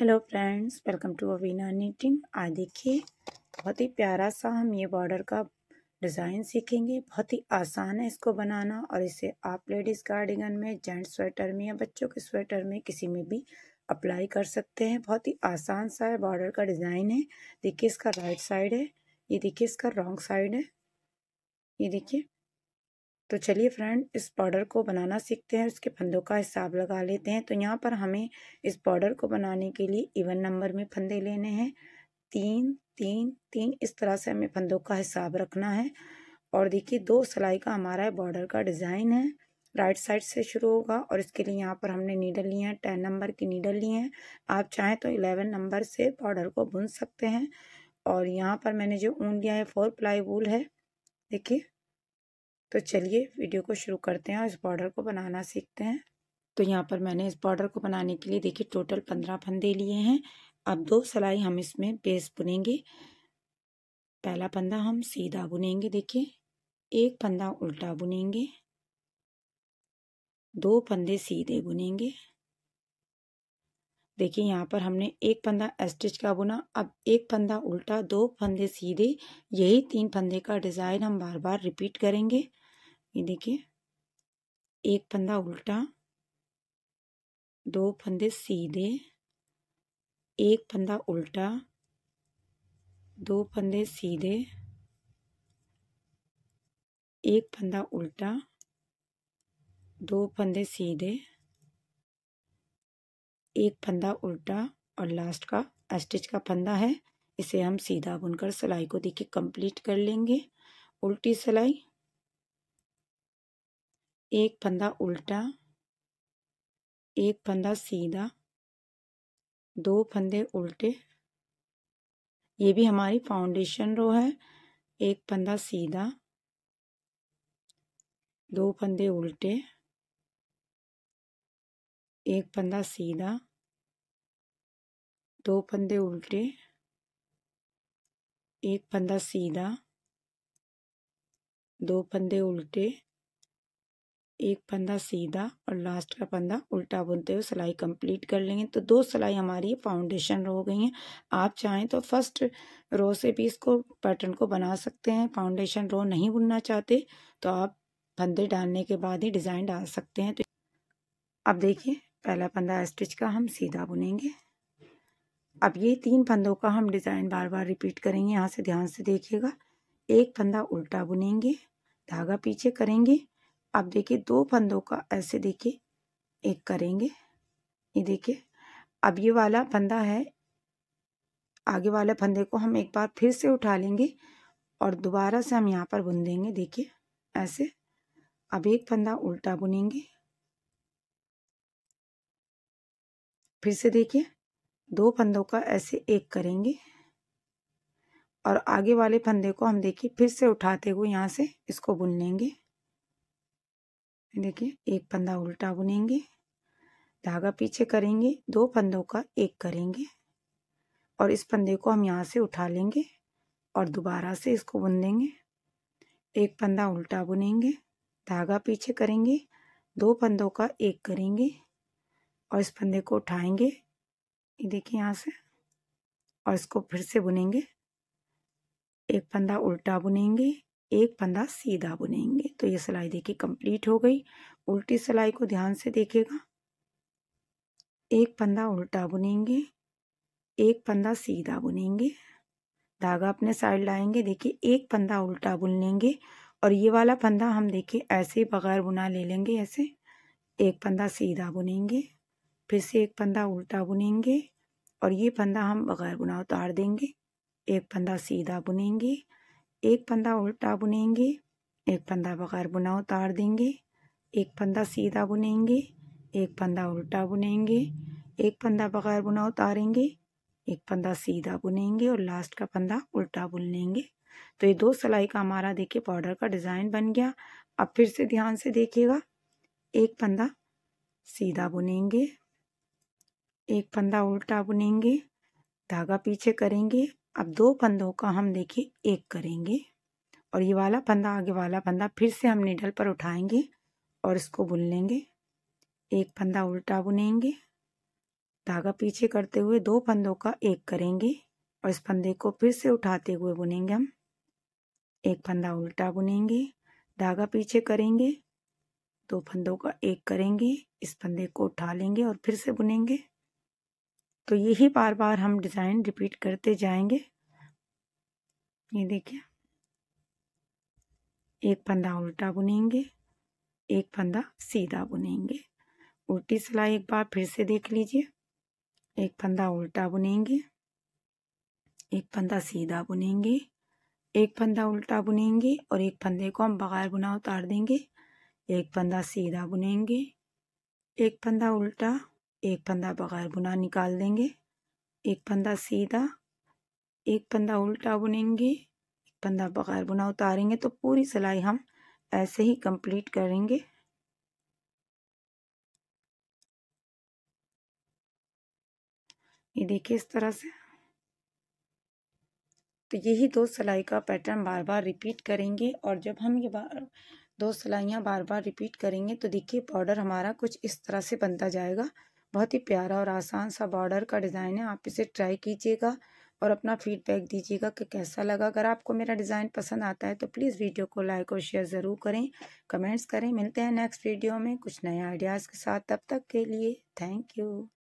hello friends welcome to अवीना knitting आज देखिए बहुत ही प्यारा सा हम ये बॉर्डर का डिज़ाइन सीखेंगे बहुत ही आसान है इसको बनाना और इसे आप लेडीज़ गार्डिगन में जेंट्स स्वेटर में या बच्चों के स्वेटर में किसी में भी अप्लाई कर सकते हैं बहुत ही आसान सा है बॉर्डर का डिज़ाइन है देखिए इसका राइट साइड है ये देखिए इसका रॉन्ग साइड है ये देखिए तो चलिए फ्रेंड इस बॉर्डर को बनाना सीखते हैं उसके फंदों का हिसाब लगा लेते हैं तो यहाँ पर हमें इस बॉर्डर को बनाने के लिए इवन नंबर में फंदे लेने हैं तीन तीन तीन इस तरह से हमें फंदों का हिसाब रखना है और देखिए दो सिलाई का हमारा बॉर्डर का डिज़ाइन है राइट साइड से शुरू होगा और इसके लिए यहाँ पर हमने नीडल लिए हैं टेन नंबर की नीडल लिए हैं आप चाहें तो इलेवन नंबर से बॉर्डर को बुन सकते हैं और यहाँ पर मैंने जो ऊन लिया है फोर प्लाई वूल है देखिए तो चलिए वीडियो को शुरू करते हैं और इस बॉर्डर को बनाना सीखते हैं तो यहाँ पर मैंने इस बॉर्डर को बनाने के लिए देखिए टोटल पंद्रह फंदे लिए हैं अब दो सिलाई हम इसमें बेस बुनेंगे पहला फंदा हम सीधा बुनेंगे देखिए एक फंदा उल्टा बुनेंगे दो फंदे सीधे बुनेंगे देखिए यहाँ पर हमने एक फंदा स्टिच का बुना अब एक फंदा उल्टा दो फंदे सीधे यही तीन फंदे का डिज़ाइन हम बार बार रिपीट करेंगे ये देखिए एक फंदा उल्टा दो फंदे सीधे एक फंदा उल्टा दो फंदे सीधे एक फंदा उल्टा दो फंदे सीधे एक फंदा उल्टा और लास्ट का स्टिच का फंदा है इसे हम सीधा बुनकर सिलाई को देखिए कंप्लीट कर लेंगे उल्टी सिलाई एक फंदा उल्टा एक फंदा सीधा दो फंदे उल्टे ये भी हमारी फाउंडेशन रो है एक फंदा सीधा दो फंदे उल्टे एक फंदा सीधा दो फंदे उल्टे एक फंदा सीधा दो फंदे उल्टे एक फंदा सीधा और लास्ट का फंदा उल्टा बुनते हुए सिलाई कंप्लीट कर लेंगे तो दो सिलाई हमारी फाउंडेशन रो हो गई हैं आप चाहें तो फर्स्ट रो से भी इसको पैटर्न को बना सकते हैं फाउंडेशन रो नहीं बुनना चाहते तो आप फंदे डालने के बाद ही डिज़ाइन डाल सकते हैं तो अब देखिए पहला फंदा स्टिच का हम सीधा बुनेंगे अब ये तीन फंदों का हम डिज़ाइन बार बार रिपीट करेंगे यहाँ से ध्यान से देखिएगा एक फंदा उल्टा बुनेंगे धागा पीछे करेंगे अब देखिए दो फंदों का ऐसे देखिए एक करेंगे ये देखिए अब ये वाला फंदा है आगे वाले फंदे को हम एक बार फिर से उठा लेंगे और दोबारा से हम यहाँ पर बुन देंगे देखिए ऐसे अब एक फंदा उल्टा बुनेंगे फिर से देखिए दो फंदों का ऐसे एक करेंगे और आगे वाले फंदे को हम देखिए फिर से उठाते हुए यहाँ से इसको बुन लेंगे देखिए एक फंदा उल्टा बुनेंगे धागा पीछे करेंगे दो फंदों का एक करेंगे और इस फंदे को हम यहाँ से उठा लेंगे और दोबारा से इसको बुन देंगे एक फंदा उल्टा बुनेंगे धागा पीछे करेंगे दो फंदों का एक करेंगे और इस फंदे को उठाएंगे ये देखिए यहाँ से और इसको फिर से बुनेंगे एक फंदा उल्टा बुनेंगे एक फंदा सीधा बुनेंगे तो ये सिलाई देखिए कंप्लीट हो गई उल्टी सिलाई को ध्यान से देखिएगा एक फंदा उल्टा बुनेंगे एक फंदा सीधा बुनेंगे धागा अपने साइड लाएंगे देखिए एक फंदा उल्टा बुन लेंगे और ये वाला फंदा हम देखिए ऐसे ही बगैर बुना ले लेंगे ऐसे एक फंदा सीधा बुनेंगे फिर से एक फंदा उल्टा बुनेंगे और ये फंदा हम बगैर बुना उतार देंगे एक फंदा सीधा बुनेंगे एक फंदा उल्टा बुनेंगे एक फंदा बगैर बुना उतार देंगे एक फंदा सीधा बुनेंगे एक फंदा उल्टा बुनेंगे एक फंदा बगैर बुना उतारेंगे एक फंदा सीधा बुनेंगे और लास्ट का फंदा उल्टा बुन लेंगे तो ये दो सिलाई का हमारा देखिए बॉर्डर का डिज़ाइन बन गया अब फिर से ध्यान से देखिएगा एक फंदा सीधा बुनेंगे एक फंदा उल्टा बुनेंगे धागा पीछे करेंगे अब दो फंदों का हम देखिए एक करेंगे और ये वाला फंदा आगे वाला फंदा फिर से हम निडल पर उठाएंगे और इसको बुन लेंगे एक फंदा उल्टा बुनेंगे धागा पीछे करते हुए दो फंदों का एक करेंगे और इस फंदे को फिर से उठाते हुए बुनेंगे हम एक फंदा उल्टा बुनेंगे धागा पीछे करेंगे दो फंदों का एक करेंगे इस फंदे को उठा लेंगे और फिर से बुनेंगे तो यही बार बार हम डिज़ाइन रिपीट करते जाएंगे ये देखिए एक फंदा उल्टा बुनेंगे एक फंदा सीधा बुनेंगे उल्टी सिलाई एक बार फिर से देख लीजिए एक फंदा उल्टा बुनेंगे एक फंदा सीधा बुनेंगे एक फंदा उल्टा बुनेंगे और एक फंदे को हम बगैर बुना उतार देंगे एक फंदा सीधा बुनेंगे एक फंदा उल्टा एक फंदा बग़ैर बुना निकाल देंगे एक फंदा सीधा एक फंदा उल्टा बुनेंगे एक फंदा बग़ैर बुना उतारेंगे तो पूरी सिलाई हम ऐसे ही कंप्लीट करेंगे ये देखिए इस तरह से तो यही दो सिलाई का पैटर्न बार बार रिपीट करेंगे और जब हम ये बार दो सिलाइयाँ बार बार रिपीट करेंगे तो देखिए बॉर्डर हमारा कुछ इस तरह से बनता जाएगा बहुत ही प्यारा और आसान सा बॉर्डर का डिज़ाइन है आप इसे ट्राई कीजिएगा और अपना फीडबैक दीजिएगा कि कैसा लगा अगर आपको मेरा डिज़ाइन पसंद आता है तो प्लीज़ वीडियो को लाइक और शेयर ज़रूर करें कमेंट्स करें मिलते हैं नेक्स्ट वीडियो में कुछ नए आइडियाज़ के साथ तब तक के लिए थैंक यू